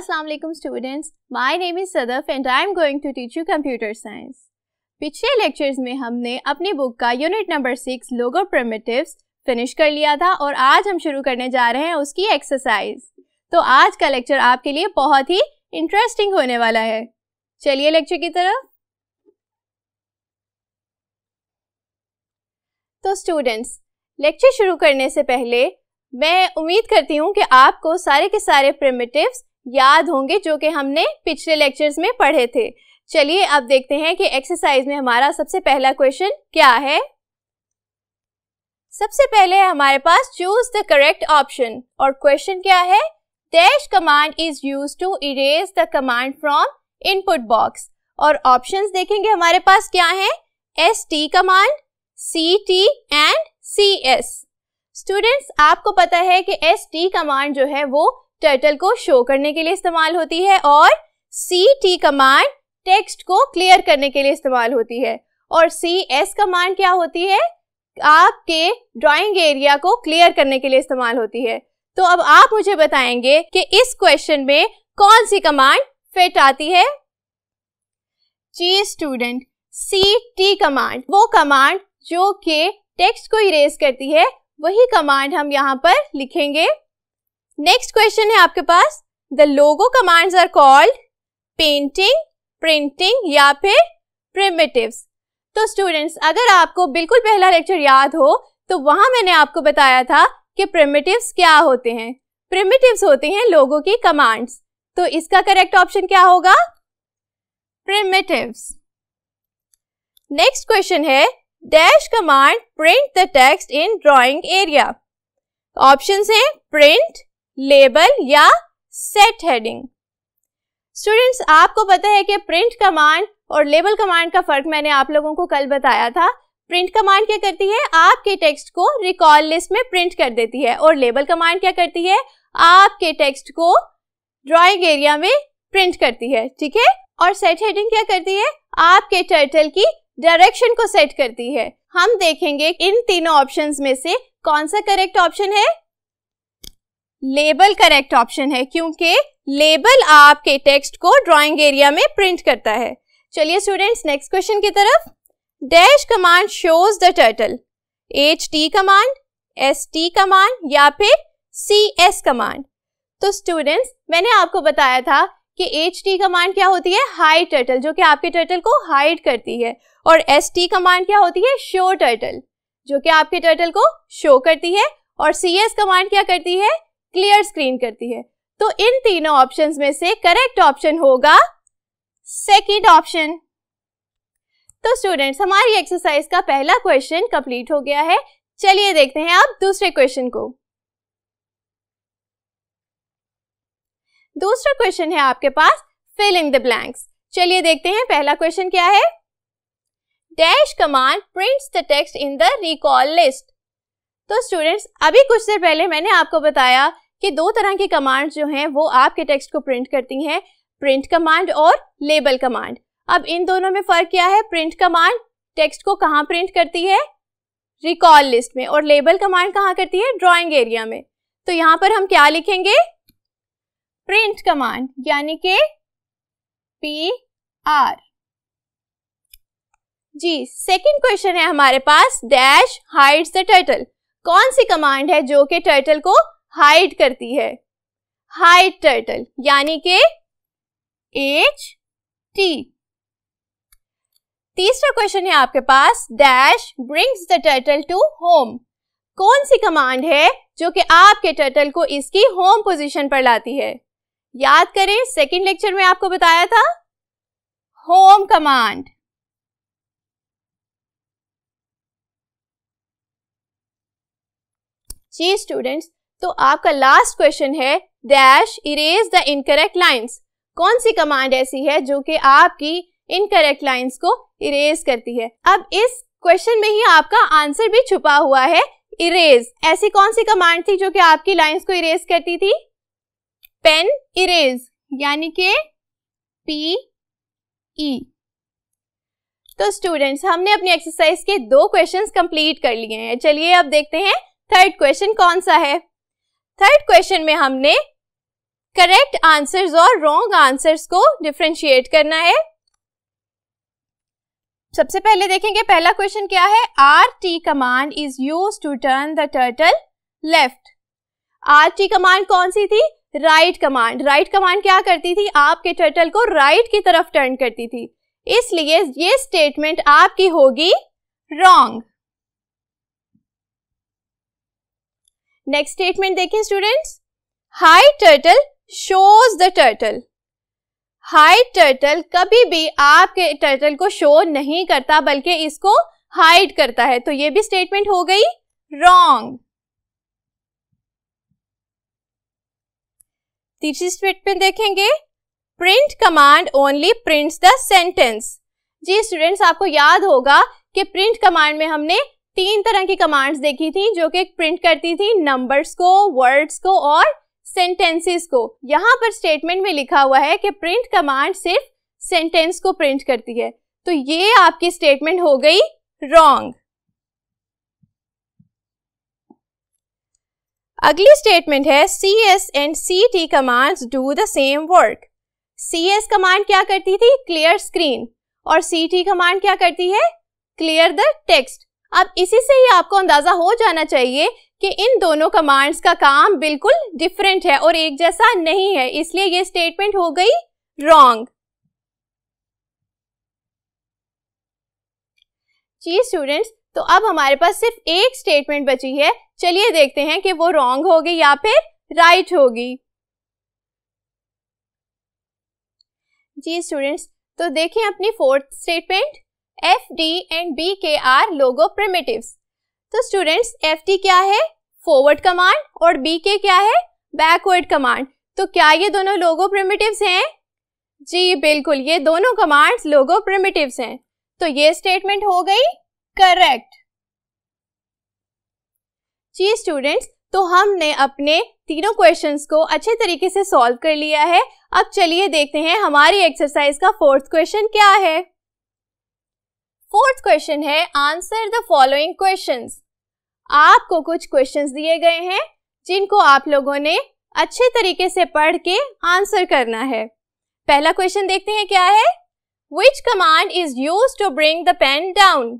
Aslam students my name is Sadaf and I am going to teach you computer science पिछले lectures में हमने अपनी book का unit number six Logo primitives finish कर लिया था और आज हम शुरू करने जा रहे हैं उसकी एक्सरसाइज तो आज का लेक्चर आपके लिए बहुत ही इंटरेस्टिंग होने वाला है चलिए लेक्चर की तरफ तो स्टूडेंट्स लेक्चर शुरू करने से पहले मैं उम्मीद करती हूँ कि आपको सारे के सारे प्रिमिटिव्स याद होंगे जो कि हमने पिछले लेक्चर्स में पढ़े थे चलिए अब देखते हैं कि एक्सरसाइज में हमारा सबसे पहला क्वेश्चन क्या है सबसे पहले हमारे पास चूज द करेक्ट ऑप्शन और क्वेश्चन क्या है dash command is use to erase the command from input box और ऑप्शंस देखेंगे हमारे पास क्या है S T command C T and C S students आपको पता है कि एस टी कमांड जो है वो टर्टल को शो करने के लिए इस्तेमाल होती है और सी टी कमांड टेक्स्ट को क्लियर करने के लिए इस्तेमाल होती है और सी एस कमांड क्या होती है आपके ड्राइंग एरिया को क्लियर करने के लिए इस्तेमाल होती है तो अब आप मुझे बताएंगे कि इस क्वेश्चन में कौन सी कमांड फिट आती है जी स्टूडेंट सी टी कमांड वो कमांड जो कि टेक्स्ट को इरेज करती है वही कमांड हम यहाँ पर लिखेंगे नेक्स्ट क्वेश्चन है आपके पास the Logo commands are called painting printing या फिर प्रिमेटिव तो स्टूडेंट्स अगर आपको बिल्कुल पहला लेक्चर याद हो तो वहां मैंने आपको बताया था कि प्रिमेटिव क्या होते हैं प्रिमेटिव होते हैं लोगों की कमांड्स तो इसका करेक्ट ऑप्शन क्या होगा प्रिमेटिव नेक्स्ट क्वेश्चन है dash command print the text in drawing area options हैं प्रिंट लेबल या सेट हेडिंग स्टूडेंट्स आपको पता है कि प्रिंट कमांड और लेबल कमांड का फर्क मैंने आप लोगों को कल बताया था प्रिंट कमांड क्या करती है आपके टेक्स्ट को रिकॉल लिस्ट में प्रिंट कर देती है और लेबल कमांड क्या करती है आपके टेक्स्ट को ड्रॉइंग एरिया में प्रिंट करती है ठीक है और सेट हेडिंग क्या करती है आपके टर्टल की डायरेक्शन को सेट करती है हम देखेंगे इन तीनों ऑप्शंस में से कौन सा करेक्ट ऑप्शन है लेबल करेक्ट ऑप्शन है क्योंकि लेबल आपके टेक्स्ट को ड्राइंग एरिया में प्रिंट करता है चलिए स्टूडेंट्स नेक्स्ट क्वेश्चन की तरफ dash command shows the turtle H T command S T command या फिर सी एस कमांड तो स्टूडेंट्स मैंने आपको बताया था कि एच टी कमांड क्या होती है हाइड टर्टल जो कि आपके टर्टल को हाइड करती है और एस टी कमांड क्या होती है शो टर्टल जो कि आपके टर्टल को शो करती है और सी एस कमांड क्या करती है क्लियर स्क्रीन करती है तो इन तीनों ऑप्शंस में से करेक्ट ऑप्शन होगा सेकंड ऑप्शन तो स्टूडेंट्स हमारी एक्सरसाइज का पहला क्वेश्चन कंप्लीट हो गया है चलिए देखते हैं आप दूसरे क्वेश्चन को दूसरा क्वेश्चन है आपके पास फिलिंग द ब्लैंक्स चलिए देखते हैं पहला क्वेश्चन क्या है dash command prints the text in the recall list तो स्टूडेंट्स अभी कुछ देर पहले मैंने आपको बताया कि दो तरह की कमांड जो हैं वो आपके टेक्स्ट को प्रिंट करती हैं प्रिंट कमांड और लेबल कमांड अब इन दोनों में फ़र्क क्या है प्रिंट कमांड टेक्स्ट को कहाँ प्रिंट करती है रिकॉल लिस्ट में और लेबल कमांड कहाँ करती है ड्रॉइंग एरिया में तो यहाँ पर हम क्या लिखेंगे प्रिंट कमांड यानी के पी आर जी सेकंड क्वेश्चन है हमारे पास डैश हाइड्स द टर्टल कौन सी कमांड है जो कि टर्टल को हाइड करती है हाइड टर्टल यानी के एच टी तीसरा क्वेश्चन है आपके पास dash brings the turtle to home कौन सी कमांड है जो कि आपके टर्टल को इसकी होम पोजीशन पर लाती है याद करें सेकंड लेक्चर में आपको बताया था होम कमांड जी स्टूडेंट्स तो आपका लास्ट क्वेश्चन है dash erase the incorrect lines कौन सी कमांड ऐसी है जो कि आपकी इनकरेक्ट लाइंस को इरेज करती है अब इस क्वेश्चन में ही आपका आंसर भी छुपा हुआ है इरेज ऐसी कौन सी कमांड थी जो कि आपकी लाइंस को इरेज करती थी पेन इरेज यानी के पी ई तो स्टूडेंट्स हमने अपनी एक्सरसाइज के दो क्वेश्चंस कंप्लीट कर लिए हैं चलिए अब देखते हैं थर्ड क्वेश्चन कौन सा है थर्ड क्वेश्चन में हमने करेक्ट आंसर्स और रॉन्ग आंसर्स को डिफ्रेंशिएट करना है सबसे पहले देखेंगे पहला क्वेश्चन क्या है R T command is use to turn the turtle left R T command कौन सी थी राइट कमांड राइट कमांड क्या करती थी आपके टर्टल को राइट right की तरफ टर्न करती थी इसलिए ये स्टेटमेंट आपकी होगी रॉन्ग नेक्स्ट स्टेटमेंट देखें students hide turtle shows the turtle hide turtle कभी भी आपके टर्टल को शो नहीं करता बल्कि इसको हाइड करता है तो ये भी स्टेटमेंट हो गई रॉन्ग तीसरी स्टेटमेंट देखेंगे print command only prints the sentence जी स्टूडेंट्स आपको याद होगा कि प्रिंट कमांड में हमने तीन तरह की कमांड्स देखी थी जो कि प्रिंट करती थी नंबर्स को वर्ड्स को और सेंटेंसेस को यहाँ पर स्टेटमेंट में लिखा हुआ है कि प्रिंट कमांड सिर्फ सेंटेंस को प्रिंट करती है तो ये आपकी स्टेटमेंट हो गई रॉन्ग अगली स्टेटमेंट है C S and C T command do the same work C S command क्या करती थी क्लियर स्क्रीन और सी टी कमांड क्या करती है क्लियर द टेक्स्ट अब इसी से ही आपको अंदाज़ा हो जाना चाहिए कि इन दोनों कमांड्स का काम बिल्कुल डिफरेंट है और एक जैसा नहीं है इसलिए ये स्टेटमेंट हो गई रॉन्ग जी स्टूडेंट्स तो अब हमारे पास सिर्फ एक स्टेटमेंट बची है चलिए देखते हैं कि वो रॉन्ग होगी या फिर राइट right होगी जी स्टूडेंट्स तो देखें अपनी fourth statement F D and B K R Logo primitive तो स्टूडेंट्स एफ डी क्या है फॉरवर्ड कमांड और बी के क्या है बैकवर्ड कमांड तो क्या ये दोनों लोगो प्रिमेटिव्स हैं जी बिल्कुल ये दोनों कमांड्स लोगो प्रिमेटिव्स हैं तो ये स्टेटमेंट हो गई करेक्ट जी स्टूडेंट्स तो हमने अपने तीनों क्वेश्चंस को अच्छे तरीके से सॉल्व कर लिया है अब चलिए देखते हैं हमारी एक्सरसाइज का फोर्थ क्वेश्चन क्या है फोर्थ क्वेश्चन है आंसर द फॉलोइंग क्वेश्चन आपको कुछ क्वेश्चन दिए गए हैं जिनको आप लोगों ने अच्छे तरीके से पढ़ के आंसर करना है पहला क्वेश्चन देखते हैं क्या है which command is use to bring the pen down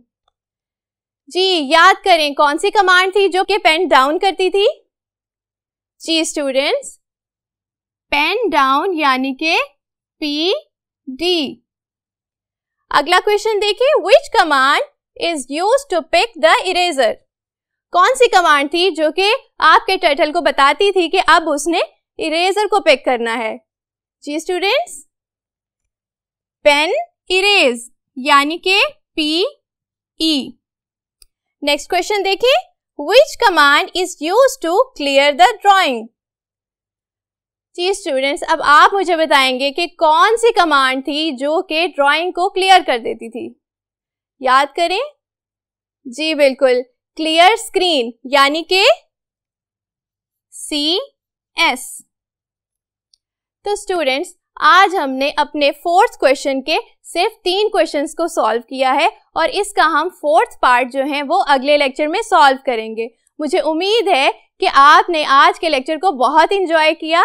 जी याद करें कौन सी कमांड थी जो कि पेन डाउन करती थी जी स्टूडेंट्स पेन डाउन यानी के पी डी अगला क्वेश्चन देखिए which command is use to pick the eraser कौन सी कमांड थी जो कि आपके टर्टल को बताती थी कि अब उसने इरेजर को पिक करना है जी स्टूडेंट्स पेन इरेज यानी के पी ई नेक्स्ट क्वेश्चन देखिए which command is use to clear the drawing जी स्टूडेंट्स अब आप मुझे बताएंगे कि कौन सी कमांड थी जो कि ड्राइंग को क्लियर कर देती थी याद करें जी बिल्कुल क्लियर स्क्रीन यानी कि सी एस तो स्टूडेंट्स आज हमने अपने फोर्थ क्वेश्चन के सिर्फ तीन क्वेश्चंस को सॉल्व किया है और इसका हम फोर्थ पार्ट जो है वो अगले लेक्चर में सॉल्व करेंगे मुझे उम्मीद है कि आपने आज के लेक्चर को बहुत इंजॉय किया